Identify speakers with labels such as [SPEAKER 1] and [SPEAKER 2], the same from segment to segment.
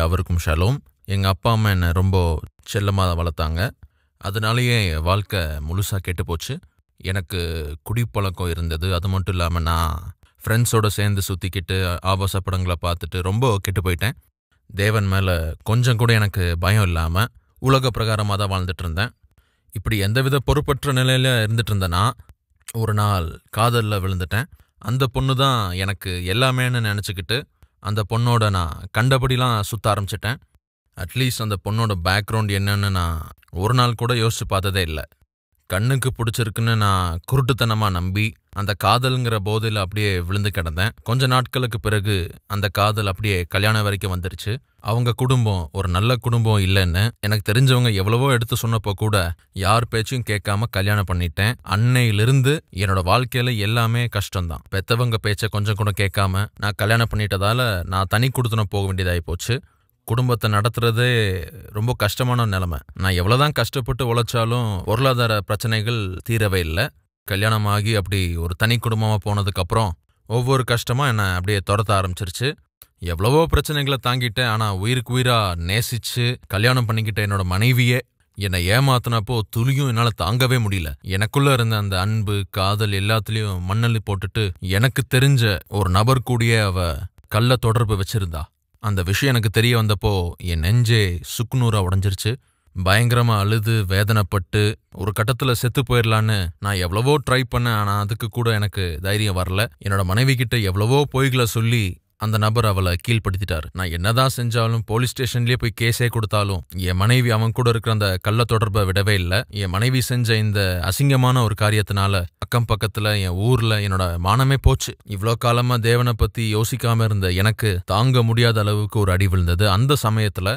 [SPEAKER 1] யாவருக்கும் ஷலோம் எங்கள் அப்பா அம்மா என்னை ரொம்ப செல்லமாக வளர்த்தாங்க அதனாலேயே என் வாழ்க்கை முழுசாக கெட்டு போச்சு எனக்கு குடிப்பழக்கம் இருந்தது அது மட்டும் இல்லாமல் நான் ஃப்ரெண்ட்ஸோடு சேர்ந்து சுற்றிக்கிட்டு ஆபாச படங்களை பார்த்துட்டு ரொம்ப கெட்டு போயிட்டேன் தேவன் மேலே கொஞ்சம் கூட எனக்கு பயம் இல்லாமல் உலக பிரகாரமாக தான் வாழ்ந்துட்டு இருந்தேன் இப்படி எந்தவித பொறுப்பற்ற நிலையில் இருந்துட்டு இருந்தேன்னா ஒரு நாள் காதலில் விழுந்துட்டேன் அந்த பொண்ணு தான் எனக்கு எல்லாமேன்னு நினச்சிக்கிட்டு அந்த பொண்ணோட நான் கண்டபடிலாம் சுற்ற ஆரம்பிச்சிட்டேன் அட்லீஸ்ட் அந்த பொண்ணோட பேக்ரவுண்ட் என்னன்னு நான் ஒரு நாள் கூட யோசித்து பார்த்ததே இல்லை கண்ணுக்கு பிடிச்சிருக்குன்னு நான் குருட்டுத்தனமா நம்பி அந்த காதல்ங்கிற போதையில் அப்படியே விழுந்து கிடந்தேன் கொஞ்ச நாட்களுக்கு பிறகு அந்த காதல் அப்படியே கல்யாணம் வரைக்கும் வந்துருச்சு அவங்க குடும்பம் ஒரு நல்ல குடும்பம் இல்லைன்னு எனக்கு தெரிஞ்சவங்க எவ்வளவோ எடுத்து சொன்னப்போ கூட யார் பேச்சும் கேட்காம கல்யாணம் பண்ணிட்டேன் அன்னையிலிருந்து என்னோட வாழ்க்கையில எல்லாமே கஷ்டம்தான் பெத்தவங்க பேச்சை கொஞ்சம் கூட கேட்காம நான் கல்யாணம் பண்ணிட்டதால நான் தனி குடுத்தனம் போக வேண்டியதாகி போச்சு குடும்பத்தை நடத்துறதே ரொம்ப கஷ்டமான நிலைமை நான் எவ்வளோதான் கஷ்டப்பட்டு உழைச்சாலும் பொருளாதார பிரச்சனைகள் தீரவே இல்லை கல்யாணமாகி அப்படி ஒரு தனி குடும்பமாக போனதுக்கப்புறம் ஒவ்வொரு கஷ்டமாக என்னை அப்படியே துரத்த ஆரம்பிச்சிருச்சு எவ்வளவோ பிரச்சனைகளை தாங்கிட்டேன் ஆனால் உயிருக்கு உயிராக நேசித்து கல்யாணம் பண்ணிக்கிட்ட என்னோட மனைவியே என்னை ஏமாத்தினப்போ துளியும் என்னால் தாங்கவே முடியல எனக்குள்ள இருந்த அந்த அன்பு காதல் எல்லாத்துலேயும் மண்ணள்ளி போட்டுட்டு எனக்கு தெரிஞ்ச ஒரு நபர் கூடிய அவ கள்ள தொடர்பு வச்சிருந்தா அந்த விஷயம் எனக்கு தெரிய வந்தப்போ என் நெஞ்சே சுக்குநூறாக உடஞ்சிருச்சு பயங்கரமா அழுது வேதனைப்பட்டு ஒரு கட்டத்துல செத்து போயிடலான்னு நான் எவ்வளவோ ட்ரை பண்ணேன் ஆனா அதுக்கு கூட எனக்கு தைரியம் வரல என்னோட மனைவி கிட்ட எவ்வளவோ பொய்களை சொல்லி அந்த நபர் அவளை கீழ்படுத்திட்டாரு நான் என்னதான் செஞ்சாலும் போலீஸ் ஸ்டேஷன்லயே போய் கேஸே கொடுத்தாலும் என் மனைவி அவன் கூட இருக்கிற அந்த கள்ள தொடர்பை விடவே இல்லை என் மனைவி செஞ்ச இந்த அசிங்கமான ஒரு காரியத்தினால அக்கம் பக்கத்துல என் ஊர்ல என்னோட மானமே போச்சு இவ்வளவு காலமா தேவனை பத்தி யோசிக்காம இருந்த எனக்கு தாங்க முடியாத அளவுக்கு ஒரு அடி விழுந்தது அந்த சமயத்துல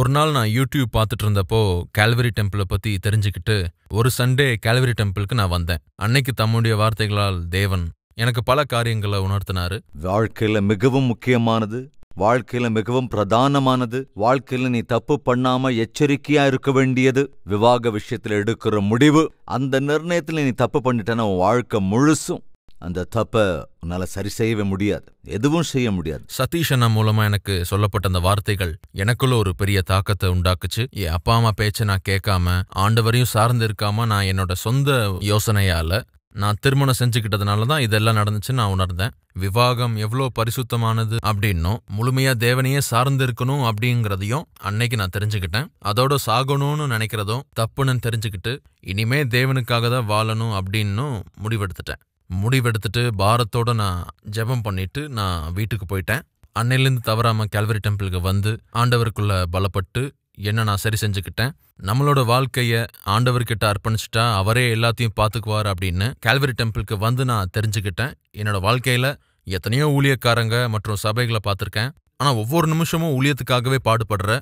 [SPEAKER 1] ஒரு நாள் நான் யூடியூப் பார்த்துட்டு இருந்தப்போ கேல்வரி டெம்பிளை பத்தி தெரிஞ்சுக்கிட்டு ஒரு சண்டே கேல்வரி டெம்பிளுக்கு நான் வந்தேன் அன்னைக்கு தம்முடைய வார்த்தைகளால் தேவன் எனக்கு பல காரியங்களை உணர்த்தினாரு
[SPEAKER 2] வாழ்க்கையில மிகவும் முக்கியமானது வாழ்க்கையில மிகவும் பிரதானமானது வாழ்க்கையில நீ தப்பு பண்ணாம எச்சரிக்கையா இருக்க வேண்டியது விவாக விஷயத்துல எடுக்கிற முடிவு அந்த நிர்ணயத்துல நீ தப்பு பண்ணிட்டேன்னா உன் வாழ்க்கை முழுசும் அந்த தப்ப உன்னால சரி செய்யவே முடியாது எதுவும் செய்ய முடியாது
[SPEAKER 1] சதீஷ் அண்ணா மூலமா எனக்கு சொல்லப்பட்ட அந்த வார்த்தைகள் எனக்குள்ள ஒரு பெரிய தாக்கத்தை உண்டாக்குச்சு என் அப்பா அம்மா பேச்ச நான் கேட்காம ஆண்டவரையும் சார்ந்து இருக்காம நான் என்னோட சொந்த யோசனையால நான் திருமணம் செஞ்சுக்கிட்டதுனால தான் இதெல்லாம் நடந்துச்சுன்னு நான் உணர்ந்தேன் விவாகம் எவ்வளோ பரிசுத்தமானது அப்படின்னும் முழுமையாக தேவனையே சார்ந்து இருக்கணும் அப்படிங்கிறதையும் அன்னைக்கு நான் தெரிஞ்சுக்கிட்டேன் அதோட சாகணும்னு நினைக்கிறதும் தப்புன்னு தெரிஞ்சுக்கிட்டு இனிமே தேவனுக்காக தான் வாழணும் அப்படின்னும் முடிவெடுத்துட்டேன் முடிவெடுத்துட்டு பாரத்தோட நான் ஜெபம் பண்ணிட்டு நான் வீட்டுக்கு போயிட்டேன் அன்னையிலேருந்து தவறாமல் கேல்வரி டெம்பிளுக்கு வந்து ஆண்டவருக்குள்ள பலப்பட்டு என்ன நான் சரி செஞ்சுக்கிட்டேன் நம்மளோட வாழ்க்கைய ஆண்டவர்கிட்ட அர்ப்பணிச்சுட்டா அவரே எல்லாத்தையும் பார்த்துக்குவார் அப்படின்னு கேல்வரி டெம்பிளுக்கு வந்து நான் தெரிஞ்சுக்கிட்டேன் என்னோட வாழ்க்கையில எத்தனையோ ஊழியக்காரங்க மற்றும் சபைகளை பார்த்துருக்கேன் ஆனால் ஒவ்வொரு நிமிஷமும் ஊழியத்துக்காகவே பாடுபடுற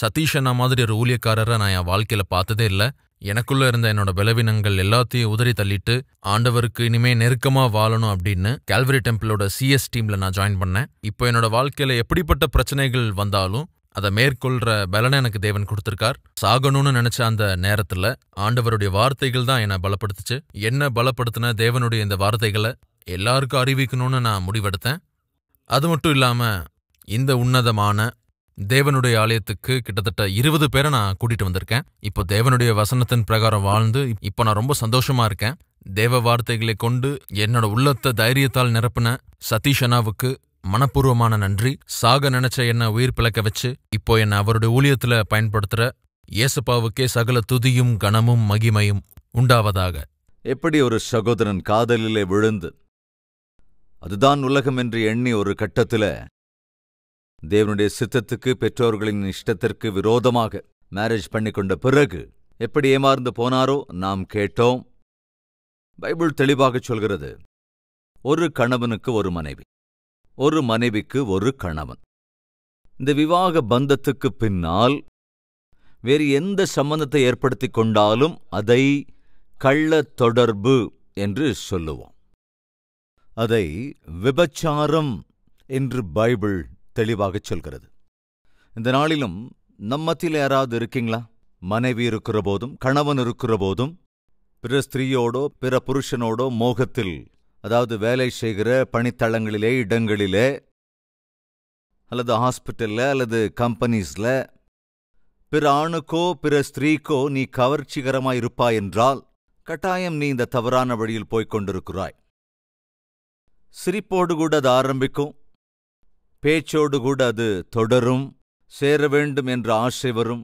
[SPEAKER 1] சதீஷ் அண்ணா மாதிரி ஒரு ஊழியக்காரரை நான் என் வாழ்க்கையில பார்த்ததே இல்லை எனக்குள்ள இருந்த என்னோட பலவீனங்கள் எல்லாத்தையும் உதறி தள்ளிட்டு ஆண்டவருக்கு இனிமே நெருக்கமா வாழணும் அப்படின்னு கேல்வரி டெம்பிளோட சிஎஸ் டீம்ல நான் ஜாயின் பண்ணேன் இப்போ என்னோட வாழ்க்கையில எப்படிப்பட்ட பிரச்சனைகள் வந்தாலும் அதை மேற்கொள்ற பலனை எனக்கு தேவன் கொடுத்திருக்கார் சாகணும்னு நினைச்ச அந்த நேரத்துல ஆண்டவருடைய வார்த்தைகள் தான் என்னை பலப்படுத்துச்சு என்ன பலப்படுத்தின தேவனுடைய இந்த வார்த்தைகளை எல்லாருக்கும் அறிவிக்கணும்னு நான் முடிவெடுத்தேன் அது மட்டும் இல்லாம இந்த உன்னதமான தேவனுடைய ஆலயத்துக்கு கிட்டத்தட்ட இருபது பேரை நான் கூட்டிட்டு வந்திருக்கேன் இப்போ தேவனுடைய வசனத்தின் பிரகாரம் வாழ்ந்து இப்போ நான் ரொம்ப சந்தோஷமா இருக்கேன் தேவ வார்த்தைகளை கொண்டு என்னோட உள்ளத்தை தைரியத்தால் நிரப்பின சதீஷனாவுக்கு மனப்பூர்வமான நன்றி சாக நினைச்ச என்ன உயிர் பிழைக்க வச்சு இப்போ என்ன அவருடைய ஊழியத்துல பயன்படுத்துற இயேசுப்பாவுக்கே சகல துதியும் கனமும் மகிமையும் உண்டாவதாக
[SPEAKER 2] எப்படி ஒரு சகோதரன் காதலிலே விழுந்து அதுதான் உலகம் என்று எண்ணி ஒரு கட்டத்துல தேவனுடைய சித்தத்துக்கு பெற்றோர்களின் இஷ்டத்திற்கு விரோதமாக மேரேஜ் பண்ணிக்கொண்ட பிறகு எப்படி ஏமாறுந்து போனாரோ நாம் கேட்டோம் பைபிள் தெளிவாக சொல்கிறது ஒரு கணவனுக்கு ஒரு மனைவி ஒரு மனைவிக்கு ஒரு கணவன் இந்த விவாக பந்தத்துக்கு பின்னால் வேறு எந்த சம்பந்தத்தை ஏற்படுத்தி கொண்டாலும் அதை கள்ள தொடர்பு என்று சொல்லுவோம் அதை விபச்சாரம் என்று பைபிள் தெளிவாக சொல்கிறது இந்த நாளிலும் நம்மத்தில் யாராவது இருக்கீங்களா மனைவி இருக்கிற போதும் கணவன் இருக்கிற போதும் பிற ஸ்திரீயோடோ பிற புருஷனோடோ மோகத்தில் அதாவது வேலை செய்கிற பணித்தளங்களிலே இடங்களிலே அல்லது ஹாஸ்பிட்டலில் அல்லது கம்பெனிஸில் பிற ஆணுக்கோ பிற ஸ்திரீக்கோ நீ கவர்ச்சிகரமாய் இருப்பாய் என்றால் கட்டாயம் நீ இந்த தவறான வழியில் போய்க் கொண்டிருக்கிறாய் சிரிப்போடு கூட அது ஆரம்பிக்கும் பேச்சோடு கூட அது தொடரும் சேர வேண்டும் என்ற ஆசை வரும்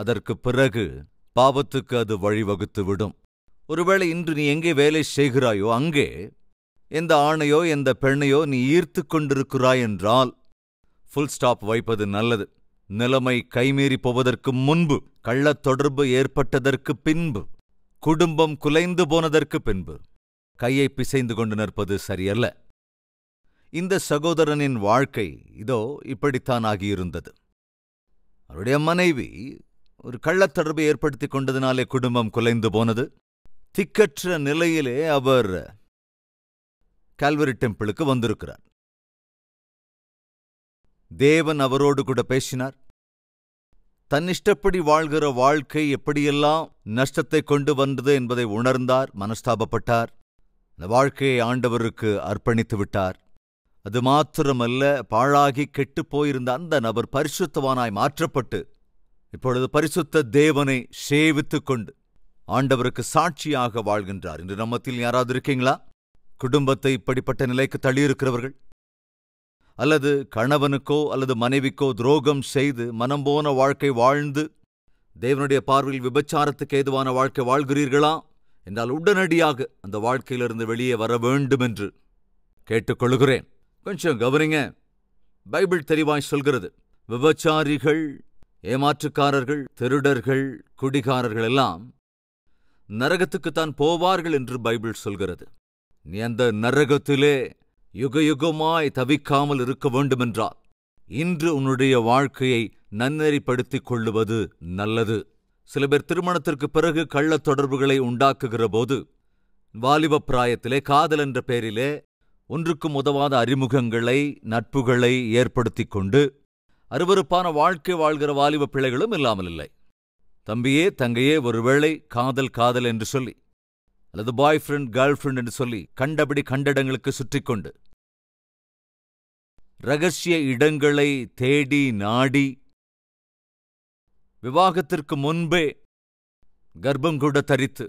[SPEAKER 2] அதற்கு பிறகு பாவத்துக்கு அது வழிவகுத்துவிடும் விடும் ஒருவேளை இன்று நீ எங்கே வேலை செய்கிறாயோ அங்கே எந்த ஆணையோ எந்த பெண்ணையோ நீ ஈர்த்து கொண்டிருக்கிறாய் என்றால் ஃபுல் ஸ்டாப் வைப்பது நல்லது நிலைமை கைமீறி போவதற்கு முன்பு கள்ளத் தொடர்பு ஏற்பட்டதற்கு பின்பு குடும்பம் குலைந்து போனதற்கு பின்பு கையை பிசைந்து கொண்டு நிற்பது சரியல்ல இந்த சகோதரனின் வாழ்க்கை இதோ இப்படித்தான் ஆகியிருந்தது அவருடைய மனைவி ஒரு கள்ளத் தொடர்பு ஏற்படுத்தி கொண்டதினாலே குடும்பம் குலைந்து போனது திக்கற்ற நிலையிலே அவர் கல்வரி டெம்பிளுக்கு வந்திருக்கிறார் தேவன் அவரோடு கூட பேசினார் தன் இஷ்டப்படி வாழ்கிற வாழ்க்கை எப்படியெல்லாம் நஷ்டத்தை கொண்டு வந்தது என்பதை உணர்ந்தார் மனஸ்தாபப்பட்டார் அந்த வாழ்க்கையை ஆண்டவருக்கு அர்ப்பணித்து விட்டார் அது மாத்திரமல்ல பாழாகி கெட்டுப் போயிருந்த அந்த நபர் பரிசுத்தவானாய் மாற்றப்பட்டு இப்பொழுது பரிசுத்த தேவனை சேவித்துக் கொண்டு ஆண்டவருக்கு சாட்சியாக வாழ்கின்றார் இன்று நம்மத்தில் யாராவது இருக்கீங்களா குடும்பத்தை இப்படிப்பட்ட நிலைக்கு தள்ளியிருக்கிறவர்கள் அல்லது கணவனுக்கோ அல்லது மனைவிக்கோ துரோகம் செய்து மனம் போன வாழ்க்கை வாழ்ந்து தேவனுடைய பார்வையில் விபச்சாரத்துக்கு ஏதுவான வாழ்க்கை வாழ்கிறீர்களா என்றால் உடனடியாக அந்த வாழ்க்கையிலிருந்து வெளியே வர வேண்டும் என்று கேட்டுக்கொள்கிறேன் கொஞ்சம் கவனிங்க பைபிள் தெளிவாய் சொல்கிறது விபச்சாரிகள் ஏமாற்றுக்காரர்கள் திருடர்கள் குடிகாரர்கள் எல்லாம் நரகத்துக்குத்தான் போவார்கள் என்று பைபிள் சொல்கிறது நீ அந்த நரகத்திலே யுக யுகமாய் தவிக்காமல் இருக்க வேண்டுமென்றார் இன்று உன்னுடைய வாழ்க்கையை நன்னெறிப்படுத்திக் கொள்ளுவது நல்லது சில பேர் திருமணத்திற்கு பிறகு கள்ளத் தொடர்புகளை உண்டாக்குகிற போது வாலிபப் பிராயத்திலே காதல் என்ற பெயரிலே ஒன்றுக்கும் உதவாத அறிமுகங்களை நட்புகளை ஏற்படுத்தி கொண்டு அருவறுப்பான வாழ்க்கை வாழ்கிற வாலிப பிள்ளைகளும் இல்லாமல் இல்லை தம்பியே தங்கையே ஒருவேளை காதல் காதல் என்று சொல்லி அல்லது பாய் ஃப்ரெண்ட் கேர்ள் ஃப்ரெண்ட் என்று சொல்லி கண்டபடி கண்டடங்களுக்கு சுற்றி கொண்டு ரகசிய இடங்களை தேடி நாடி விவாகத்திற்கு முன்பே கர்ப்பம் கூட தரித்து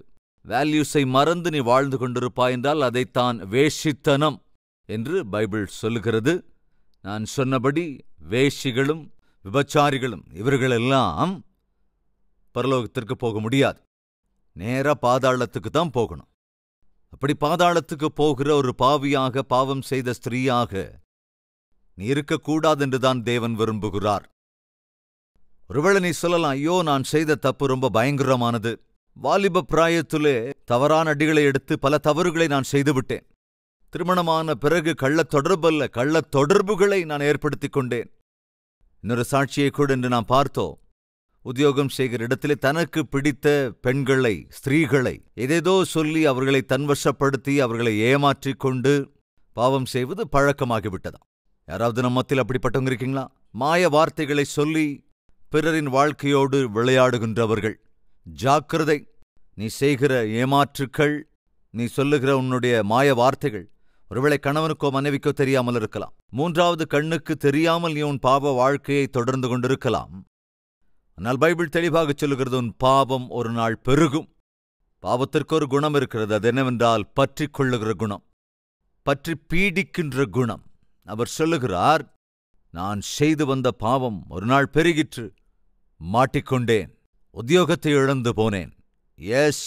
[SPEAKER 2] வேல்யூஸை மறந்து நீ வாழ்ந்து கொண்டிருப்பாய் என்றால் அதைத்தான் வேஷித்தனம் என்று பைபிள் சொல்லுகிறது நான் சொன்னபடி வேஷிகளும் விபச்சாரிகளும் இவர்களெல்லாம் பரலோகத்திற்கு போக முடியாது நேர பாதாளத்துக்கு தான் போகணும் அப்படி பாதாளத்துக்கு போகிற ஒரு பாவியாக பாவம் செய்த ஸ்திரீயாக நீ இருக்கக்கூடாது என்றுதான் தேவன் விரும்புகிறார் ஒருவேளை நீ சொல்லலாம் ஐயோ நான் செய்த தப்பு ரொம்ப பயங்கரமானது வாலிப பிராயத்திலே தவறான அடிகளை எடுத்து பல தவறுகளை நான் செய்துவிட்டேன் திருமணமான பிறகு கள்ளத் தொடர்பல்ல கள்ளத் தொடர்புகளை நான் ஏற்படுத்தி கொண்டேன் இன்னொரு சாட்சியை கூட என்று நான் பார்த்தோம் உத்தியோகம் செய்கிற இடத்திலே தனக்கு பிடித்த பெண்களை ஸ்திரீகளை எதேதோ சொல்லி அவர்களை தன்வசப்படுத்தி அவர்களை ஏமாற்றி கொண்டு பாவம் செய்வது பழக்கமாகிவிட்டதாம் யாராவது நம்மத்தில் அப்படிப்பட்டவங்க இருக்கீங்களா மாய வார்த்தைகளை சொல்லி பிறரின் வாழ்க்கையோடு விளையாடுகின்றவர்கள் ஜாக்கிரதை நீ செய்கிற ஏமாற்றுக்கள் நீ சொல்லுகிற உன்னுடைய மாய வார்த்தைகள் ஒருவேளை கணவனுக்கோ மனைவிக்கோ தெரியாமல் இருக்கலாம் மூன்றாவது கண்ணுக்கு தெரியாமல் நீ உன் பாவ வாழ்க்கையை தொடர்ந்து கொண்டிருக்கலாம் ஆனால் பைபிள் தெளிவாக சொல்லுகிறது உன் பாவம் ஒரு நாள் பெருகும் பாவத்திற்கு ஒரு குணம் இருக்கிறது அது என்னவென்றால் பற்றி கொள்ளுகிற குணம் பற்றி பீடிக்கின்ற குணம் அவர் சொல்லுகிறார் நான் செய்து வந்த பாவம் ஒரு நாள் பெருகிற்று மாட்டிக்கொண்டேன் உத்தியோகத்தை இழந்து போனேன் எஸ்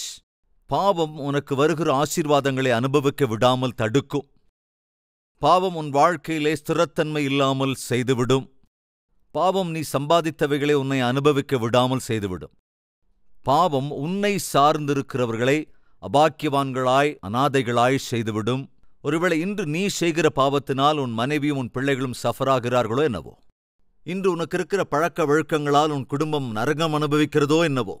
[SPEAKER 2] பாவம் உனக்கு வருகிற ஆசீர்வாதங்களை அனுபவிக்க விடாமல் தடுக்கும் பாவம் உன் வாழ்க்கையிலே ஸ்திரத்தன்மை இல்லாமல் செய்துவிடும் பாவம் நீ சம்பாதித்தவைகளை உன்னை அனுபவிக்க விடாமல் செய்துவிடும் பாவம் உன்னை சார்ந்திருக்கிறவர்களை அபாக்கியவான்களாய் அநாதைகளாய் செய்துவிடும் ஒருவேளை இன்று நீ செய்கிற பாவத்தினால் உன் மனைவியும் உன் பிள்ளைகளும் சஃபராகிறார்களோ என்னவோ இன்று உனக்கு இருக்கிற பழக்க வழக்கங்களால் உன் குடும்பம் நரகம் அனுபவிக்கிறதோ என்னவோ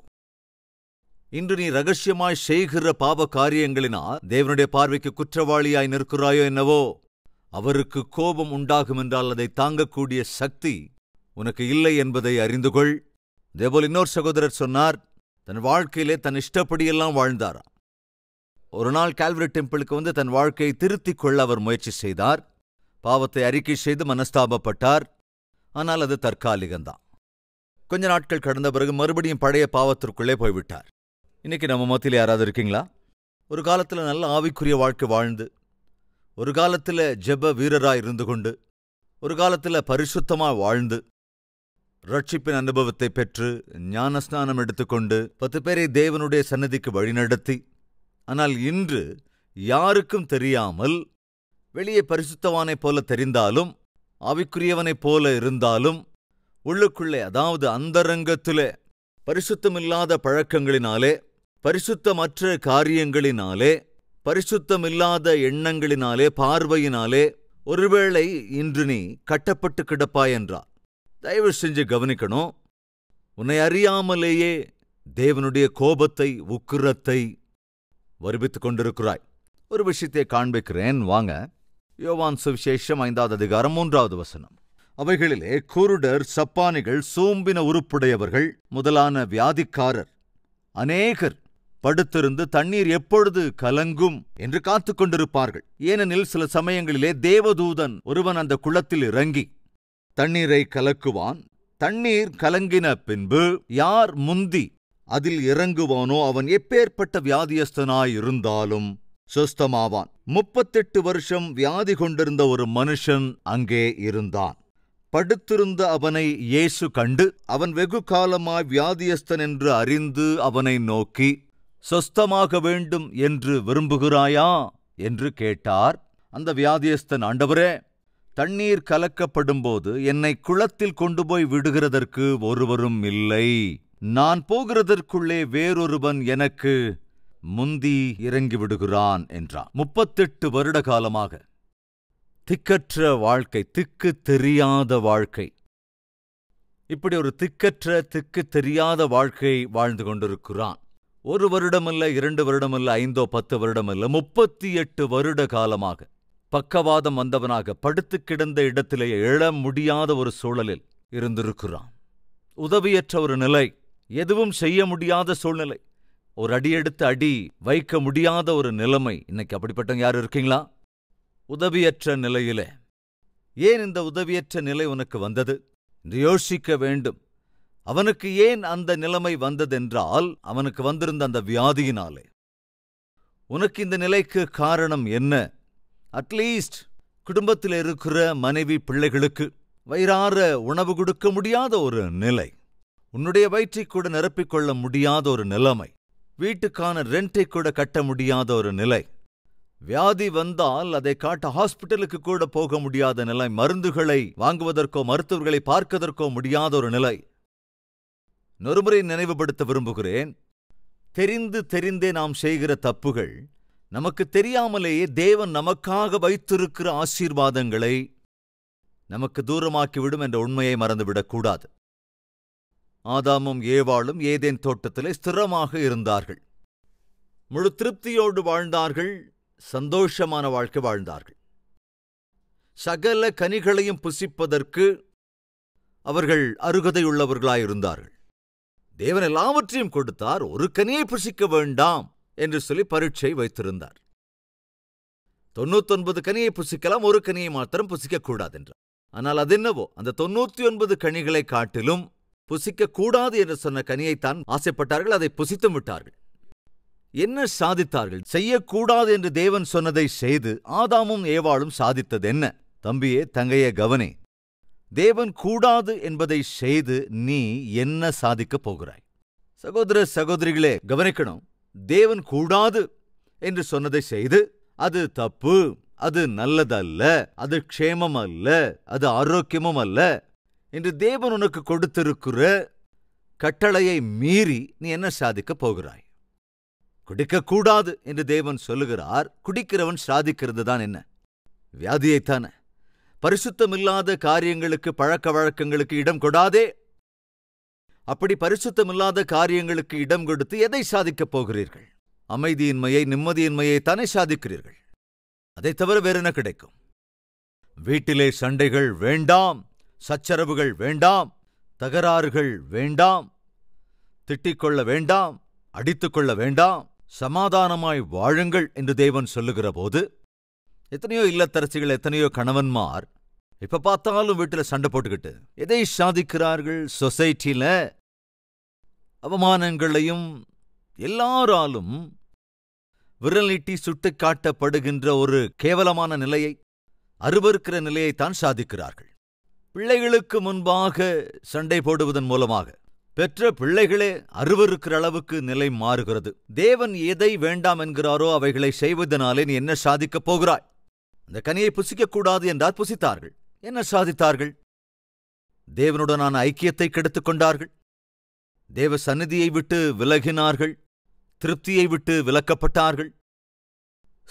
[SPEAKER 2] இன்று நீ ரகசியமாய் செய்கிற பாவ காரியங்களினால் தேவனுடைய பார்வைக்கு குற்றவாளியாய் நிற்கிறாயோ என்னவோ அவருக்கு கோபம் உண்டாகும் என்றால் அதை தாங்கக்கூடிய சக்தி உனக்கு இல்லை என்பதை அறிந்து கொள் இதேபோல் இன்னொரு சகோதரர் சொன்னார் தன் வாழ்க்கையிலே தன் இஷ்டப்படியெல்லாம் வாழ்ந்தாராம் ஒரு நாள் கால்வரி டெம்பிளுக்கு வந்து தன் வாழ்க்கையை திருத்திக் கொள்ள அவர் முயற்சி செய்தார் பாவத்தை அறிக்கை செய்து மனஸ்தாபப்பட்டார் ஆனால் அது தற்காலிகம்தான் கொஞ்ச நாட்கள் கடந்த பிறகு மறுபடியும் பழைய பாவத்திற்குள்ளே போய்விட்டார் இன்னைக்கு நம்ம மத்தியில் யாராவது இருக்கீங்களா ஒரு காலத்தில் நல்ல ஆவிக்குரிய வாழ்க்கை வாழ்ந்து ஒரு காலத்தில் ஜெப வீரராய் இருந்து கொண்டு ஒரு காலத்தில் பரிசுத்தமாக வாழ்ந்து ரட்சிப்பின் அனுபவத்தை பெற்று ஞானஸ்நானம் எடுத்துக்கொண்டு பத்து பேரை தேவனுடைய சன்னதிக்கு வழிநடத்தி ஆனால் இன்று யாருக்கும் தெரியாமல் வெளியே பரிசுத்தவானைப் போல தெரிந்தாலும் ஆவிக்குரியவனைப் போல இருந்தாலும் உள்ளுக்குள்ளே அதாவது அந்தரங்கத்திலே பரிசுத்தமில்லாத பழக்கங்களினாலே பரிசுத்தமற்ற காரியங்களினாலே பரிசுத்தமில்லாத எண்ணங்களினாலே பார்வையினாலே ஒருவேளை இன்று நீ கட்டப்பட்டு கிடப்பாய் என்றார் தயவு செஞ்சு கவனிக்கணும் உன்னை அறியாமலேயே தேவனுடைய கோபத்தை உக்கிரத்தை வருவித்துக் கொண்டிருக்கிறாய் ஒரு விஷயத்தை காண்பிக்கிறேன் வாங்க யோவான் சுவிசேஷம் ஐந்தாவது அதிகாரம் மூன்றாவது வசனம் அவைகளிலே குருடர் சப்பானிகள் சோம்பின உறுப்புடையவர்கள் முதலான வியாதிக்காரர் அநேகர் படுத்திருந்து தண்ணீர் எப்பொழுது கலங்கும் என்று காத்துக் கொண்டிருப்பார்கள் ஏனெனில் சில சமயங்களிலே தேவதூதன் ஒருவன் அந்த குளத்தில் இறங்கி தண்ணீரை கலக்குவான் தண்ணீர் கலங்கின பின்பு யார் முந்தி அதில் இறங்குவானோ அவன் எப்பேற்பட்ட வியாதியஸ்தனாயிருந்தாலும் சுஸ்தமாவான் முப்பத்தெட்டு வருஷம் வியாதி கொண்டிருந்த ஒரு மனுஷன் அங்கே இருந்தான் படுத்திருந்த அவனை இயேசு கண்டு அவன் வெகு காலமாய் வியாதியஸ்தன் என்று அறிந்து அவனை நோக்கி சொஸ்தமாக வேண்டும் என்று விரும்புகிறாயா என்று கேட்டார் அந்த வியாதியஸ்தன் ஆண்டவரே தண்ணீர் கலக்கப்படும்போது என்னை குளத்தில் கொண்டு போய் விடுகிறதற்கு ஒருவரும் இல்லை நான் போகிறதற்குள்ளே வேறொருவன் எனக்கு முந்தி இறங்கிவிடுகிறான் என்றான் முப்பத்தெட்டு வருட காலமாக திக்கற்ற வாழ்க்கை திக்கு தெரியாத வாழ்க்கை இப்படி ஒரு திக்கற்ற திக்கு தெரியாத வாழ்க்கை வாழ்ந்து கொண்டிருக்கிறான் ஒரு வருடமல்ல இரண்டு வருடமல்ல ஐந்தோ பத்து வருடமல்ல முப்பத்தி எட்டு வருட காலமாக பக்கவாதம் வந்தவனாக படுத்து கிடந்த இடத்திலேயே எழ முடியாத ஒரு சூழலில் இருந்திருக்கிறான் உதவியற்ற ஒரு நிலை எதுவும் செய்ய முடியாத சூழ்நிலை ஒரு எடுத்து அடி வைக்க முடியாத ஒரு நிலைமை இன்னைக்கு அப்படிப்பட்டவங்க யார் இருக்கீங்களா உதவியற்ற நிலையிலே ஏன் இந்த உதவியற்ற நிலை உனக்கு வந்தது என்று யோசிக்க வேண்டும் அவனுக்கு ஏன் அந்த நிலைமை வந்ததென்றால் அவனுக்கு வந்திருந்த அந்த வியாதியினாலே உனக்கு இந்த நிலைக்கு காரணம் என்ன அட்லீஸ்ட் குடும்பத்தில் இருக்கிற மனைவி பிள்ளைகளுக்கு வயிறார உணவு கொடுக்க முடியாத ஒரு நிலை உன்னுடைய வயிற்றை கூட நிரப்பிக்கொள்ள முடியாத ஒரு நிலைமை வீட்டுக்கான ரெண்டை கூட கட்ட முடியாத ஒரு நிலை வியாதி வந்தால் அதை காட்ட ஹாஸ்பிட்டலுக்கு கூட போக முடியாத நிலை மருந்துகளை வாங்குவதற்கோ மருத்துவர்களை பார்ப்பதற்கோ முடியாத ஒரு நிலை நொறுமுறை நினைவுபடுத்த விரும்புகிறேன் தெரிந்து தெரிந்தே நாம் செய்கிற தப்புகள் நமக்கு தெரியாமலேயே தேவன் நமக்காக வைத்திருக்கிற ஆசீர்வாதங்களை நமக்கு தூரமாக்கிவிடும் என்ற உண்மையை மறந்துவிடக்கூடாது ஆதாமும் ஏவாளும் ஏதேன் தோட்டத்திலே ஸ்திரமாக இருந்தார்கள் முழு திருப்தியோடு வாழ்ந்தார்கள் சந்தோஷமான வாழ்க்கை வாழ்ந்தார்கள் சகல கனிகளையும் புசிப்பதற்கு அவர்கள் அருகதையுள்ளவர்களாயிருந்தார்கள் தேவன் எல்லாவற்றையும் கொடுத்தார் ஒரு கனியை புசிக்க வேண்டாம் என்று சொல்லி பரீட்சை வைத்திருந்தார் தொண்ணூத்தொன்பது கனியை புசிக்கலாம் ஒரு கனியை மாத்திரம் புசிக்கக்கூடாது என்றார் ஆனால் என்னவோ அந்த தொண்ணூத்தி ஒன்பது கனிகளை காட்டிலும் புசிக்கக்கூடாது என்று சொன்ன கனியைத்தான் ஆசைப்பட்டார்கள் அதை புசித்து விட்டார்கள் என்ன சாதித்தார்கள் செய்யக்கூடாது என்று தேவன் சொன்னதை செய்து ஆதாமும் ஏவாளும் சாதித்தது என்ன தம்பியே தங்கைய கவனே தேவன் கூடாது என்பதை செய்து நீ என்ன சாதிக்கப் போகிறாய் சகோதர சகோதரிகளே கவனிக்கணும் தேவன் கூடாது என்று சொன்னதை செய்து அது தப்பு அது நல்லதல்ல அது க்ஷேமம் அல்ல அது ஆரோக்கியமும் அல்ல என்று தேவன் உனக்கு கொடுத்திருக்கிற கட்டளையை மீறி நீ என்ன சாதிக்கப் போகிறாய் குடிக்கக்கூடாது என்று தேவன் சொல்லுகிறார் குடிக்கிறவன் சாதிக்கிறது தான் என்ன வியாதியைத்தான பரிசுத்தமில்லாத காரியங்களுக்கு பழக்க வழக்கங்களுக்கு இடம் கொடாதே அப்படி பரிசுத்தமில்லாத காரியங்களுக்கு இடம் கொடுத்து எதை சாதிக்கப் போகிறீர்கள் அமைதியின்மையை நிம்மதியின்மையை தானே சாதிக்கிறீர்கள் அதை தவிர வேற என்ன கிடைக்கும் வீட்டிலே சண்டைகள் வேண்டாம் சச்சரவுகள் வேண்டாம் தகராறுகள் வேண்டாம் திட்டிக்கொள்ள வேண்டாம் அடித்துக்கொள்ள வேண்டாம் சமாதானமாய் வாழுங்கள் என்று தேவன் சொல்லுகிற போது எத்தனையோ இல்லத்தரசிகள் எத்தனையோ கணவன்மார் இப்ப பார்த்தாலும் வீட்டில் சண்டை போட்டுக்கிட்டு எதை சாதிக்கிறார்கள் சொசைட்டில அவமானங்களையும் எல்லாராலும் விரலிட்டி சுட்டு காட்டப்படுகின்ற ஒரு கேவலமான நிலையை அருவருக்கிற நிலையைத்தான் சாதிக்கிறார்கள் பிள்ளைகளுக்கு முன்பாக சண்டை போடுவதன் மூலமாக பெற்ற பிள்ளைகளே அருவருக்கிற அளவுக்கு நிலை மாறுகிறது தேவன் எதை வேண்டாம் என்கிறாரோ அவைகளை செய்வதனாலே நீ என்ன சாதிக்கப் போகிறாய் அந்த கனியை புசிக்கக்கூடாது என்றால் புசித்தார்கள் என்ன சாதித்தார்கள் தேவனுடனான ஐக்கியத்தை கெடுத்துக் கொண்டார்கள் தேவ சந்நிதியை விட்டு விலகினார்கள் திருப்தியை விட்டு விலக்கப்பட்டார்கள்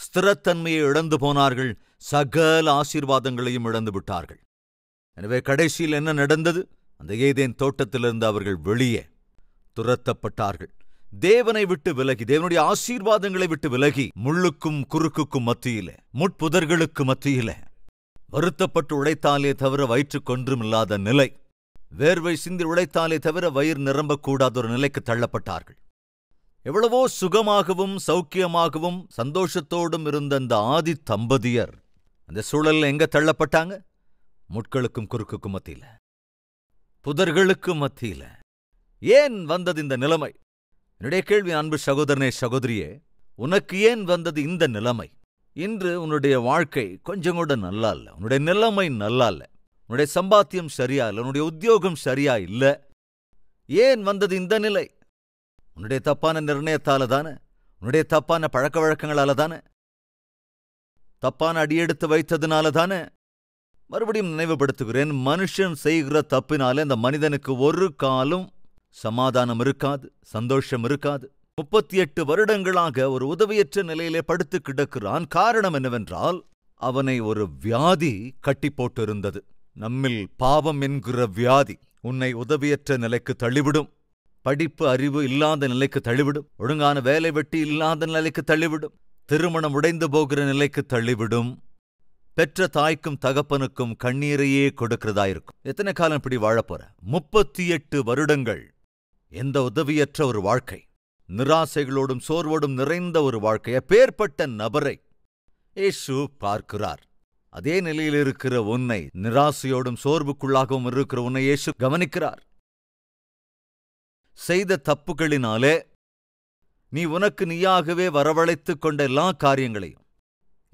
[SPEAKER 2] ஸ்திரத்தன்மையை இழந்து போனார்கள் சகல ஆசீர்வாதங்களையும் இழந்து விட்டார்கள் எனவே கடைசியில் என்ன நடந்தது அந்த ஏதேன் தோட்டத்திலிருந்து அவர்கள் வெளியே துரத்தப்பட்டார்கள் தேவனை விட்டு விலகி தேவனுடைய ஆசீர்வாதங்களை விட்டு விலகி முள்ளுக்கும் குறுக்குக்கும் மத்தியிலே முட்புதர்களுக்கு மத்தியிலே வருத்தப்பட்டு உழைத்தாலே தவிர வயிற்றுக் இல்லாத நிலை வேர்வை சிந்தி உழைத்தாலே தவிர வயிறு நிரம்பக்கூடாத ஒரு நிலைக்கு தள்ளப்பட்டார்கள் எவ்வளவோ சுகமாகவும் சௌக்கியமாகவும் சந்தோஷத்தோடும் இருந்த அந்த ஆதி தம்பதியர் அந்த சூழலில் எங்க தள்ளப்பட்டாங்க முட்களுக்கும் குறுக்குக்கும் மத்தியில புதர்களுக்கும் மத்தியில ஏன் வந்தது இந்த நிலைமை என்னுடைய கேள்வி அன்பு சகோதரனே சகோதரியே உனக்கு ஏன் வந்தது இந்த நிலைமை இன்று உன்னுடைய வாழ்க்கை கொஞ்சம் கூட நல்லா இல்லை உன்னுடைய நிலைமை நல்லா இல்லை உன்னுடைய சம்பாத்தியம் சரியா இல்லை உன்னுடைய உத்தியோகம் சரியா இல்லை ஏன் வந்தது இந்த நிலை உன்னுடைய தப்பான நிர்ணயத்தால தானே உன்னுடைய தப்பான பழக்க வழக்கங்களால தானே தப்பான அடியெடுத்து வைத்ததுனால தானே மறுபடியும் நினைவுபடுத்துகிறேன் மனுஷன் செய்கிற தப்பினால அந்த மனிதனுக்கு ஒரு காலம் சமாதானம் இருக்காது சந்தோஷம் இருக்காது முப்பத்தி எட்டு வருடங்களாக ஒரு உதவியற்ற நிலையிலே படுத்து கிடக்கிறான் காரணம் என்னவென்றால் அவனை ஒரு வியாதி கட்டி போட்டிருந்தது நம்மில் பாவம் என்கிற வியாதி உன்னை உதவியற்ற நிலைக்கு தள்ளிவிடும் படிப்பு அறிவு இல்லாத நிலைக்கு தள்ளிவிடும் ஒழுங்கான வேலை வெட்டி இல்லாத நிலைக்கு தள்ளிவிடும் திருமணம் உடைந்து போகிற நிலைக்கு தள்ளிவிடும் பெற்ற தாய்க்கும் தகப்பனுக்கும் கண்ணீரையே கொடுக்கிறதா இருக்கும் எத்தனை காலம் இப்படி வாழப்போற முப்பத்தி எட்டு வருடங்கள் எந்த உதவியற்ற ஒரு வாழ்க்கை நிராசைகளோடும் சோர்வோடும் நிறைந்த ஒரு வாழ்க்கைய பேர்பட்ட நபரை இயேசு பார்க்கிறார் அதே நிலையில் இருக்கிற உன்னை நிராசையோடும் சோர்வுக்குள்ளாகவும் இருக்கிற உன்னை இயேசு கவனிக்கிறார் செய்த தப்புகளினாலே நீ உனக்கு நீயாகவே வரவழைத்துக் கொண்ட எல்லா காரியங்களையும்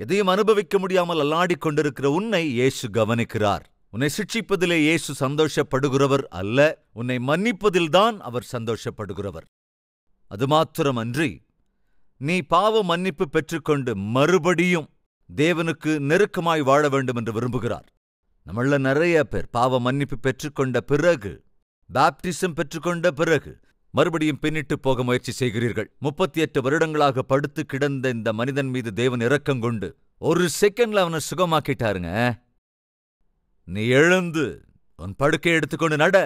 [SPEAKER 2] எதையும் அனுபவிக்க முடியாமல் அல்லாடிக் கொண்டிருக்கிற உன்னை இயேசு கவனிக்கிறார் உன்னை சிக்ஷிப்பதிலே இயேசு சந்தோஷப்படுகிறவர் அல்ல உன்னை மன்னிப்பதில்தான் அவர் சந்தோஷப்படுகிறவர் அது மாத்திரமன்றி நீ பாவ மன்னிப்பு பெற்றுக்கொண்டு மறுபடியும் தேவனுக்கு நெருக்கமாய் வாழ வேண்டும் என்று விரும்புகிறார் நம்மள நிறைய பேர் பாவ மன்னிப்பு பெற்றுக்கொண்ட பிறகு பாப்டிசம் பெற்றுக்கொண்ட பிறகு மறுபடியும் பின்னிட்டு போக முயற்சி செய்கிறீர்கள் முப்பத்தி எட்டு வருடங்களாக படுத்து கிடந்த இந்த மனிதன் மீது தேவன் இரக்கம் கொண்டு ஒரு செகண்ட்ல அவனை சுகமாக்கிட்டாருங்க நீ எழுந்து உன் படுக்கை எடுத்துக்கொண்டு நட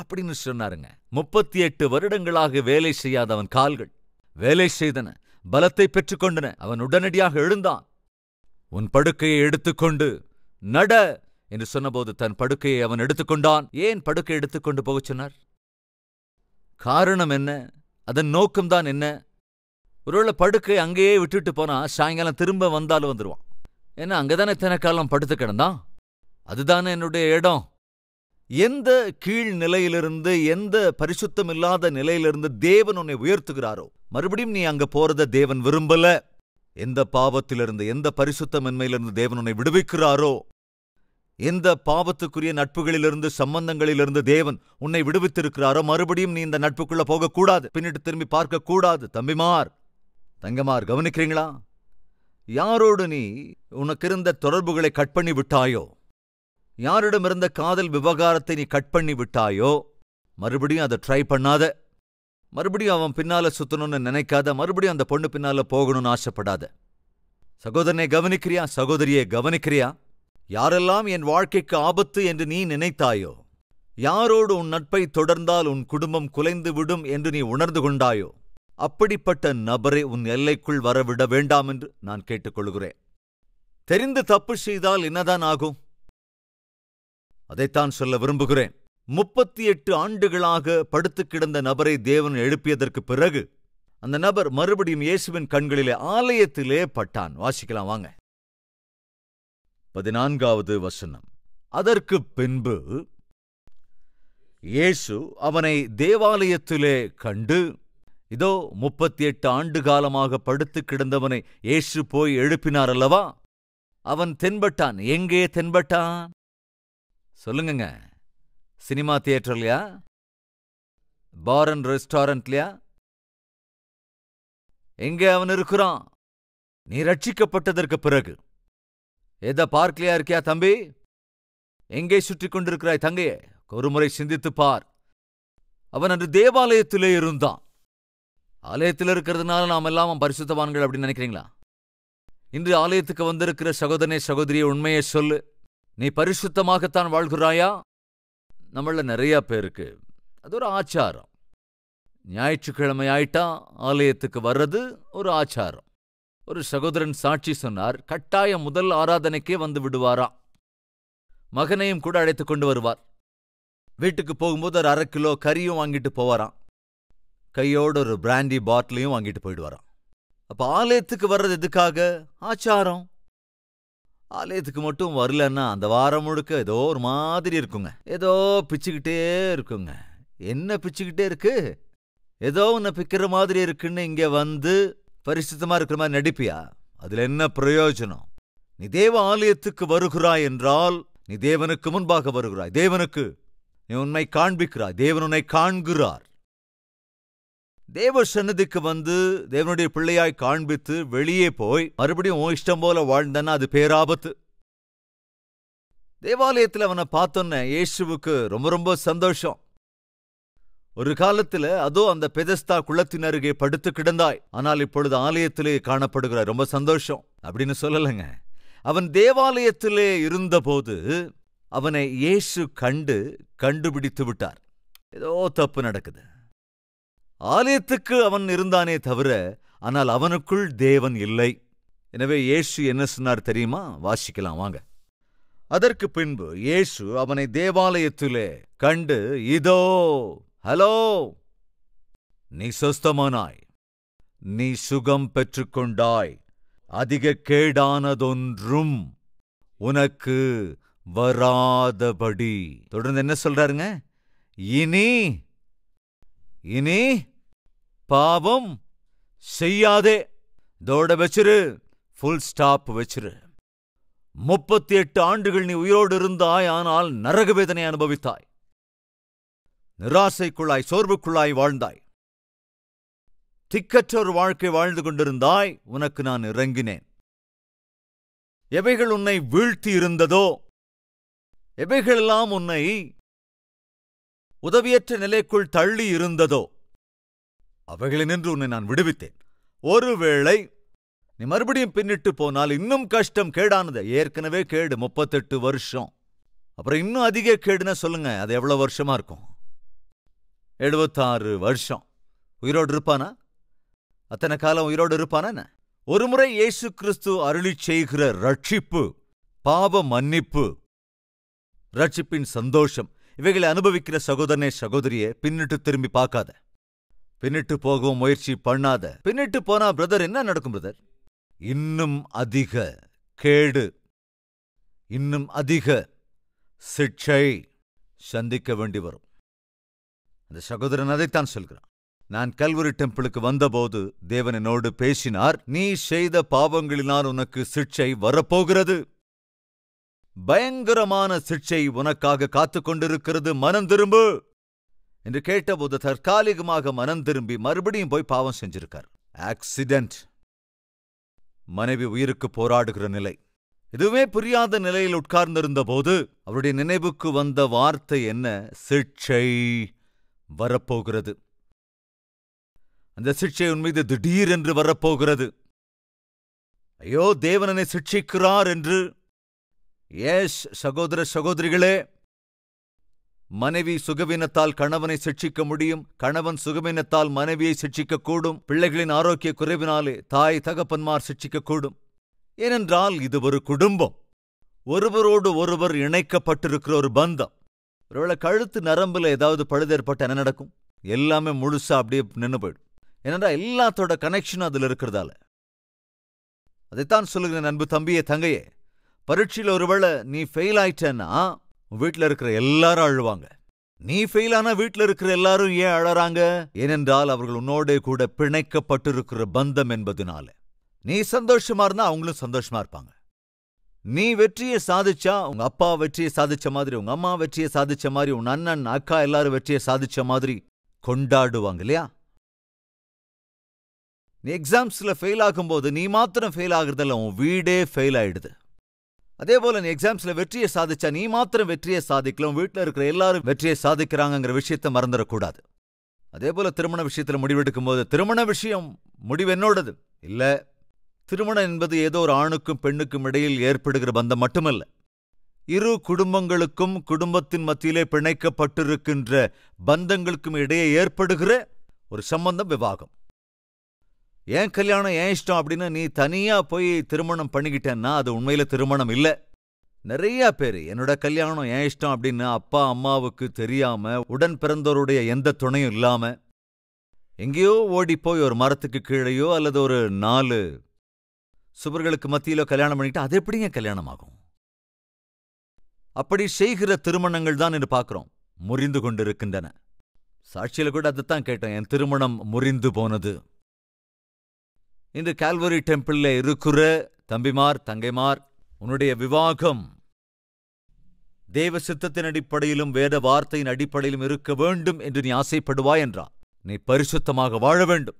[SPEAKER 2] அப்படின்னு சொன்னாருங்க முப்பத்தி எட்டு வருடங்களாக வேலை செய்யாத அவன் கால்கள் வேலை செய்தன பலத்தை பெற்றுக்கொண்டன அவன் உடனடியாக எழுந்தான் உன் படுக்கையை எடுத்துக்கொண்டு நட என்று சொன்னபோது தன் படுக்கையை அவன் எடுத்துக்கொண்டான் ஏன் படுக்கை எடுத்துக்கொண்டு போகச் சொன்னார் காரணம் என்ன அதன் நோக்கம்தான் என்ன ஒருவேளை படுக்கை அங்கேயே விட்டுட்டு போனா சாயங்காலம் திரும்ப வந்தாலும் வந்துடுவான் ஏன்னா அங்கதானே தானே படுத்து கிடந்தான் அதுதானே என்னுடைய இடம் எந்த கீழ் நிலையிலிருந்து எந்த பரிசுத்தம் இல்லாத நிலையிலிருந்து தேவன் உன்னை உயர்த்துகிறாரோ மறுபடியும் நீ அங்க போறத தேவன் விரும்பல எந்த பாவத்திலிருந்து எந்த பரிசுத்தமின்மையிலிருந்து தேவன் உன்னை விடுவிக்கிறாரோ எந்த பாவத்துக்குரிய நட்புகளிலிருந்து சம்பந்தங்களிலிருந்து தேவன் உன்னை விடுவித்திருக்கிறாரோ மறுபடியும் நீ இந்த நட்புக்குள்ள போகக்கூடாது பின்னிட்டு திரும்பி பார்க்க கூடாது தம்பிமார் தங்கமார் கவனிக்கிறீங்களா யாரோடு நீ உனக்கு இருந்த தொடர்புகளை கட் பண்ணி விட்டாயோ யாரிடமிருந்த காதல் விவகாரத்தை நீ கட் பண்ணி விட்டாயோ மறுபடியும் அதை ட்ரை பண்ணாத மறுபடியும் அவன் பின்னால சுத்தணும்னு நினைக்காத மறுபடியும் அந்த பொண்ணு பின்னால போகணும்னு ஆசைப்படாத சகோதரனை கவனிக்கிறியா சகோதரியை கவனிக்கிறியா யாரெல்லாம் என் வாழ்க்கைக்கு ஆபத்து என்று நீ நினைத்தாயோ யாரோடு உன் நட்பை தொடர்ந்தால் உன் குடும்பம் குலைந்து விடும் என்று நீ உணர்ந்து கொண்டாயோ அப்படிப்பட்ட நபரை உன் எல்லைக்குள் வரவிட வேண்டாம் என்று நான் கேட்டுக்கொள்கிறேன் தெரிந்து தப்பு செய்தால் என்னதான் ஆகும் அதைத்தான் சொல்ல விரும்புகிறேன் முப்பத்தி எட்டு ஆண்டுகளாக படுத்து கிடந்த நபரை தேவன் எழுப்பியதற்கு பிறகு அந்த நபர் மறுபடியும் இயேசுவின் கண்களிலே ஆலயத்திலே பட்டான் வாசிக்கலாம் வாங்க பதினான்காவது வசனம் அதற்கு பின்பு இயேசு அவனை தேவாலயத்திலே கண்டு இதோ முப்பத்தி எட்டு ஆண்டு காலமாக படுத்து கிடந்தவனை இயேசு போய் எழுப்பினார் அல்லவா அவன் தென்பட்டான் எங்கே தென்பட்டான் சொல்லுங்கங்க சினிமா தியேட்டர்லையா பார் அண்ட் ரெஸ்டாரண்ட்லையா எங்கே அவன் இருக்கிறான் நீ ரட்சிக்கப்பட்டதற்கு பிறகு ஏதா பார்க்லையா இருக்கியா தம்பி எங்கே சுற்றி கொண்டிருக்கிறாய் தங்கையே ஒருமுறை சிந்தித்து பார் அவன் அன்று தேவாலயத்திலே இருந்தான் ஆலயத்தில் இருக்கிறதுனால நாம் எல்லாம் பரிசுத்தவான்கள் அப்படின்னு நினைக்கிறீங்களா இன்று ஆலயத்துக்கு வந்திருக்கிற சகோதரனே சகோதரியை உண்மையை சொல்லு நீ பரிசுத்தமாகத்தான் வாழ்கிறாயா நம்மள நிறைய பேருக்கு அது ஒரு ஆச்சாரம் ஞாயிற்றுக்கிழமை ஆயிட்டா ஆலயத்துக்கு வர்றது ஒரு ஆச்சாரம் ஒரு சகோதரன் சாட்சி சொன்னார் கட்டாய முதல் ஆராதனைக்கே வந்து விடுவாரா மகனையும் கூட அழைத்து கொண்டு வருவார் வீட்டுக்கு போகும்போது ஒரு அரை கிலோ கறியும் வாங்கிட்டு போவாராம் கையோட ஒரு பிராண்டி பாட்டிலையும் வாங்கிட்டு போயிடுவாராம் அப்போ ஆலயத்துக்கு வர்றது எதுக்காக ஆச்சாரம் ஆலயத்துக்கு மட்டும் வரலன்னா அந்த வாரம் முழுக்க ஏதோ ஒரு மாதிரி இருக்குங்க ஏதோ பிச்சுக்கிட்டே இருக்குங்க என்ன பிச்சுக்கிட்டே இருக்கு ஏதோ ஒன்னு பிக்கிற மாதிரி இருக்குன்னு இங்கே வந்து பரிசுத்தமா இருக்கிற மாதிரி நடிப்பியா அதுல என்ன பிரயோஜனம் நீ தேவ ஆலயத்துக்கு வருகிறாய் என்றால் நீ தேவனுக்கு முன்பாக வருகிறாய் தேவனுக்கு நீ உன்னை காண்பிக்கிறாய் தேவன் உன்னை காண்கிறார் தேவ சன்னதிக்கு வந்து தேவனுடைய பிள்ளையாய் காண்பித்து வெளியே போய் மறுபடியும் உன் இஷ்டம் போல வாழ்ந்தன்னா அது பேராபத்து தேவாலயத்தில் அவனை பார்த்தோன்ன இயேசுவுக்கு ரொம்ப ரொம்ப சந்தோஷம் ஒரு காலத்தில் அதோ அந்த பெதஸ்தா குளத்தின் அருகே படுத்து கிடந்தாய் ஆனால் இப்பொழுது ஆலயத்திலே காணப்படுகிறாய் ரொம்ப சந்தோஷம் அப்படின்னு சொல்லலைங்க அவன் தேவாலயத்திலே இருந்தபோது அவனை இயேசு கண்டு கண்டுபிடித்து விட்டார் ஏதோ தப்பு நடக்குது ஆலயத்துக்கு அவன் இருந்தானே தவிர ஆனால் அவனுக்குள் தேவன் இல்லை எனவே இயேசு என்ன சொன்னார் தெரியுமா வாசிக்கலாம் வாங்க அதற்கு பின்பு இயேசு அவனை தேவாலயத்திலே கண்டு இதோ ஹலோ நீ சொஸ்தமானாய் நீ சுகம் பெற்றுக்கொண்டாய் அதிக கேடானதொன்றும் உனக்கு வராதபடி தொடர்ந்து என்ன சொல்றாருங்க இனி இனி பாவம் செய்யாதே இதோட வச்சிரு ஃபுல் ஸ்டாப் வச்சிரு முப்பத்தி எட்டு ஆண்டுகள் நீ உயிரோடு இருந்தாய் ஆனால் நரக வேதனை அனுபவித்தாய் நிராசைக்குள்ளாய் சோர்வுக்குள்ளாய் வாழ்ந்தாய் திக்கற்ற ஒரு வாழ்க்கை வாழ்ந்து கொண்டிருந்தாய் உனக்கு நான் இறங்கினேன் எவைகள் உன்னை வீழ்த்தி இருந்ததோ எவைகளெல்லாம் உன்னை உதவியற்ற நிலைக்குள் தள்ளி இருந்ததோ அவைகளினின்று உன்னை நான் விடுவித்தேன் ஒருவேளை நீ மறுபடியும் பின்னிட்டு போனால் இன்னும் கஷ்டம் கேடானது ஏற்கனவே கேடு முப்பத்தெட்டு வருஷம் அப்புறம் இன்னும் அதிக கேடுனா சொல்லுங்க அது எவ்வளவு வருஷமா இருக்கும் எழுபத்தாறு வருஷம் உயிரோடு இருப்பானா அத்தனை காலம் உயிரோடு இருப்பானா என்ன ஒருமுறை இயேசு கிறிஸ்து அருளி செய்கிற ரட்சிப்பு பாவ மன்னிப்பு ரட்சிப்பின் சந்தோஷம் இவைகளை அனுபவிக்கிற சகோதரனே சகோதரியை பின்னிட்டு திரும்பி பார்க்காத பின்னிட்டு போகவும் முயற்சி பண்ணாத பின்னிட்டு போனா பிரதர் என்ன நடக்கும் பிரதர் இன்னும் அதிக கேடு இன்னும் அதிக சிக்ஷை சந்திக்க வேண்டி வரும் அந்த சகோதரன் அதைத்தான் சொல்கிறான் நான் கல்வரி டெம்பிளுக்கு வந்தபோது தேவனோடு பேசினார் நீ செய்த பாவங்களினால் உனக்கு சிக்ஷை வரப்போகிறது பயங்கரமான சிக்ஷை உனக்காக காத்து கொண்டிருக்கிறது மனம் திரும்பு என்று கேட்டபோது தற்காலிகமாக மனம் திரும்பி மறுபடியும் போய் பாவம் செஞ்சிருக்கார் ஆக்சிடென்ட் மனைவி உயிருக்கு போராடுகிற நிலை எதுவுமே புரியாத நிலையில் உட்கார்ந்திருந்த போது அவருடைய நினைவுக்கு வந்த வார்த்தை என்ன சிக்ஷை வரப்போகிறது அந்த சிக்ஷை உன் மீது திடீரென்று வரப்போகிறது ஐயோ தேவனனை சிக்ஷிக்கிறார் என்று எஸ் சகோதர சகோதரிகளே மனைவி சுகவீனத்தால் கணவனை சிக்ஷிக்க முடியும் கணவன் சுகவீனத்தால் மனைவியை சிக்ஷிக்கக்கூடும் கூடும் பிள்ளைகளின் ஆரோக்கிய குறைவினாலே தாய் தகப்பன்மார் சிக்ஷிக்கக்கூடும் கூடும் ஏனென்றால் இது ஒரு குடும்பம் ஒருவரோடு ஒருவர் இணைக்கப்பட்டிருக்கிற ஒரு பந்தம் ஒருவேளை கழுத்து நரம்புல ஏதாவது பழுதேற்பட்ட என்ன நடக்கும் எல்லாமே முழுசா அப்படியே நின்று போயிடும் ஏனென்றா எல்லாத்தோட கனெக்ஷன் அதில் இருக்கிறதால அதைத்தான் சொல்லுகிறேன் அன்பு தம்பியே தங்கையே பரீட்சையில் ஒருவேளை நீ ஃபெயில் ஆயிட்டேன்னா வீட்டில் இருக்கிற எல்லாரும் அழுவாங்க நீ ஃபெயில் ஆனா வீட்டில் இருக்கிற எல்லாரும் ஏன் அழறாங்க ஏனென்றால் அவர்கள் உன்னோட கூட பிணைக்கப்பட்டிருக்கிற பந்தம் என்பதுனால நீ சந்தோஷமா இருந்தா அவங்களும் சந்தோஷமா இருப்பாங்க நீ வெற்றியை சாதிச்சா உங்க அப்பா வெற்றியை சாதிச்ச மாதிரி உங்க அம்மா வெற்றியை சாதிச்ச மாதிரி உன் அண்ணன் அக்கா எல்லாரும் வெற்றியை சாதிச்ச மாதிரி கொண்டாடுவாங்க இல்லையா நீ எக்ஸாம்ஸ்ல ஃபெயில் ஆகும்போது நீ மாத்திரம் ஃபெயில் ஆகுறதில்ல உன் வீடே ஃபெயில் ஆயிடுது அதே போல நீ எக்ஸாம்ஸ்ல வெற்றியை சாதிச்சா நீ மாத்திரம் வெற்றியை சாதிக்கலாம் வீட்டில் இருக்கிற எல்லாரும் வெற்றியை சாதிக்கிறாங்கிற விஷயத்த மறந்துடக்கூடாது அதே போல திருமண விஷயத்தில் முடிவெடுக்கும் போது திருமண விஷயம் முடிவு என்னோடது இல்லை திருமணம் என்பது ஏதோ ஒரு ஆணுக்கும் பெண்ணுக்கும் இடையில் ஏற்படுகிற பந்தம் மட்டுமல்ல இரு குடும்பங்களுக்கும் குடும்பத்தின் மத்தியிலே பிணைக்கப்பட்டிருக்கின்ற பந்தங்களுக்கும் இடையே ஏற்படுகிற ஒரு சம்பந்தம் விவாகம் ஏன் கல்யாணம் ஏன் இஷ்டம் அப்படின்னு நீ தனியா போய் திருமணம் பண்ணிக்கிட்டேன்னா அது உண்மையில திருமணம் இல்லை நிறைய பேர் என்னோட கல்யாணம் ஏன் இஷ்டம் அப்படின்னு அப்பா அம்மாவுக்கு தெரியாம உடன் பிறந்தோருடைய எந்த துணையும் இல்லாம எங்கேயோ ஓடி போய் ஒரு மரத்துக்கு கீழேயோ அல்லது ஒரு நாலு சுவர்களுக்கு மத்தியிலோ கல்யாணம் பண்ணிட்டு அது எப்படிங்க கல்யாணம் ஆகும் அப்படி செய்கிற திருமணங்கள் தான் என்று பார்க்குறோம் முறிந்து கொண்டிருக்கின்றன சாட்சியில் கூட அதைத்தான் கேட்டேன் என் திருமணம் முறிந்து போனது இன்று கால்வரி டெம்பிளில் இருக்கிற தம்பிமார் தங்கைமார் உன்னுடைய விவாகம் தேவ சித்தத்தின் அடிப்படையிலும் வேத வார்த்தையின் அடிப்படையிலும் இருக்க வேண்டும் என்று நீ ஆசைப்படுவாய் என்றார் நீ பரிசுத்தமாக வாழ வேண்டும்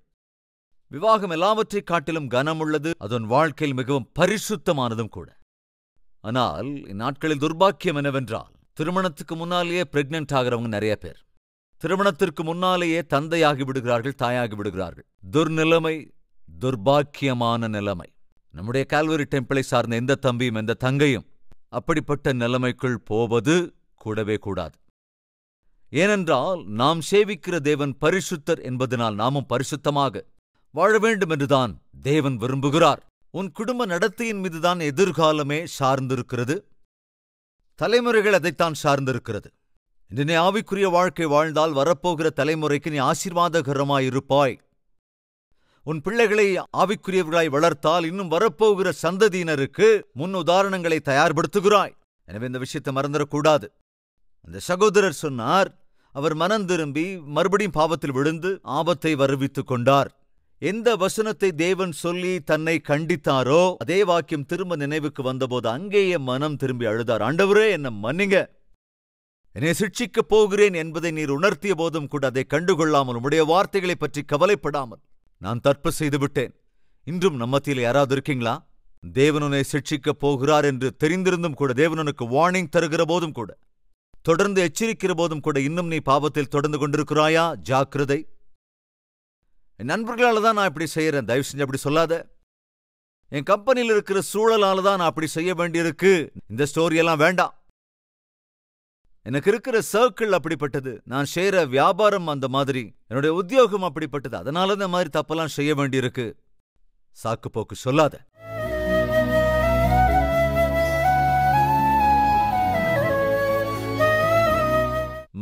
[SPEAKER 2] விவாகம் எல்லாவற்றைக் காட்டிலும் கனமுள்ளது அதன் வாழ்க்கையில் மிகவும் பரிசுத்தமானதும் கூட ஆனால் இந்நாட்களில் துர்பாக்கியம் என்னவென்றால் திருமணத்துக்கு முன்னாலேயே பிரெக்னென்ட் ஆகிறவங்க நிறைய பேர் திருமணத்திற்கு முன்னாலேயே தந்தையாகி விடுகிறார்கள் தாயாகி விடுகிறார்கள் துர்நிலைமை துர்பாக்கியமான நிலைமை நம்முடைய கால்வரி டெம்பிளை சார்ந்த எந்த தம்பியும் எந்த தங்கையும் அப்படிப்பட்ட நிலைமைக்குள் போவது கூடவே கூடாது ஏனென்றால் நாம் சேவிக்கிற தேவன் பரிசுத்தர் என்பதனால் நாமும் பரிசுத்தமாக வாழ வேண்டும் என்றுதான் தேவன் விரும்புகிறார் உன் குடும்ப நடத்தையின் மீதுதான் எதிர்காலமே சார்ந்திருக்கிறது தலைமுறைகள் அதைத்தான் சார்ந்திருக்கிறது இன்றைய ஆவிக்குரிய வாழ்க்கை வாழ்ந்தால் வரப்போகிற தலைமுறைக்கு நீ ஆசீர்வாதகரமாயிருப்பாய் உன் பிள்ளைகளை ஆவிக்குரியவர்களாய் வளர்த்தால் இன்னும் வரப்போகிற சந்ததியினருக்கு முன் உதாரணங்களை தயார்படுத்துகிறாய் எனவே இந்த விஷயத்தை மறந்துடக்கூடாது அந்த சகோதரர் சொன்னார் அவர் மனம் திரும்பி மறுபடியும் பாவத்தில் விழுந்து ஆபத்தை வருவித்துக் கொண்டார் எந்த வசனத்தை தேவன் சொல்லி தன்னை கண்டித்தாரோ அதே வாக்கியம் திரும்ப நினைவுக்கு வந்தபோது அங்கேயே மனம் திரும்பி அழுதார் ஆண்டவரே என்ன மன்னிங்க என்னை சிக்ஷிக்கப் போகிறேன் என்பதை நீர் உணர்த்திய போதும் கூட அதை கண்டுகொள்ளாமல் உடைய வார்த்தைகளை பற்றி கவலைப்படாமல் நான் தற்ப செய்து விட்டேன் இன்றும் நம்மத்தியில் யாராவது இருக்கீங்களா தேவனுனை சிக்ஷிக்கப் போகிறார் என்று தெரிந்திருந்தும் கூட தேவனனுக்கு வார்னிங் தருகிற போதும் கூட தொடர்ந்து எச்சரிக்கிற போதும் கூட இன்னும் நீ பாவத்தில் தொடர்ந்து கொண்டிருக்கிறாயா ஜாக்கிரதை என் நண்பர்களால் தான் நான் இப்படி செய்யறேன் தயவு செஞ்சு அப்படி சொல்லாத என் கம்பெனியில் இருக்கிற சூழலால தான் நான் அப்படி செய்ய வேண்டியிருக்கு இந்த ஸ்டோரியெல்லாம் வேண்டாம் எனக்கு இருக்கிற சர்க்கிள் அப்படிப்பட்டது நான் செய்யற வியாபாரம் அந்த மாதிரி என்னுடைய உத்தியோகம் அப்படிப்பட்டது அதனால இந்த மாதிரி தப்பெல்லாம் செய்ய வேண்டியிருக்கு சாக்கு போக்கு சொல்லாத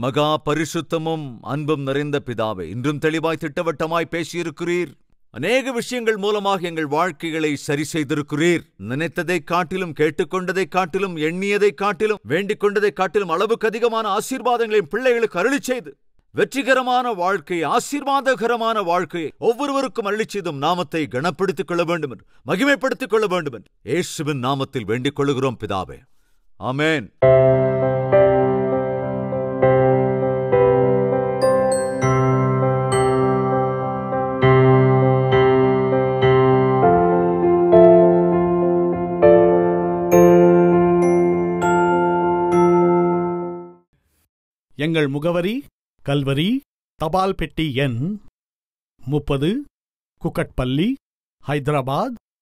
[SPEAKER 2] மகா பரிசுத்தமும் அன்பும் நிறைந்த பிதாவை இன்றும் தெளிவாய் திட்டவட்டமாய் பேசியிருக்கிறீர் அநேக விஷயங்கள் மூலமாக எங்கள் வாழ்க்கைகளை சரி செய்திருக்கிறீர் நினைத்ததை காட்டிலும் கேட்டுக்கொண்டதை காட்டிலும் எண்ணியதை காட்டிலும் வேண்டிக் கொண்டதை காட்டிலும் அளவுக்கு அதிகமான ஆசீர்வாதங்களையும் பிள்ளைகளுக்கு அருளி செய்து வெற்றிகரமான வாழ்க்கை ஆசீர்வாதகரமான வாழ்க்கையை ஒவ்வொருவருக்கும் அள்ளி செய்தும் நாமத்தை கனப்படுத்திக் கொள்ள வேண்டும் என்று மகிமைப்படுத்திக் கொள்ள வேண்டும் என்று இயேசுவின் நாமத்தில் வேண்டிக் கொள்கிறோம் பிதாவே ஆமேன் எங்கள் முகவரி கல்வரி தபால் பெட்டி எண் முப்பது குக்கட்பள்ளி ஹைதராபாத்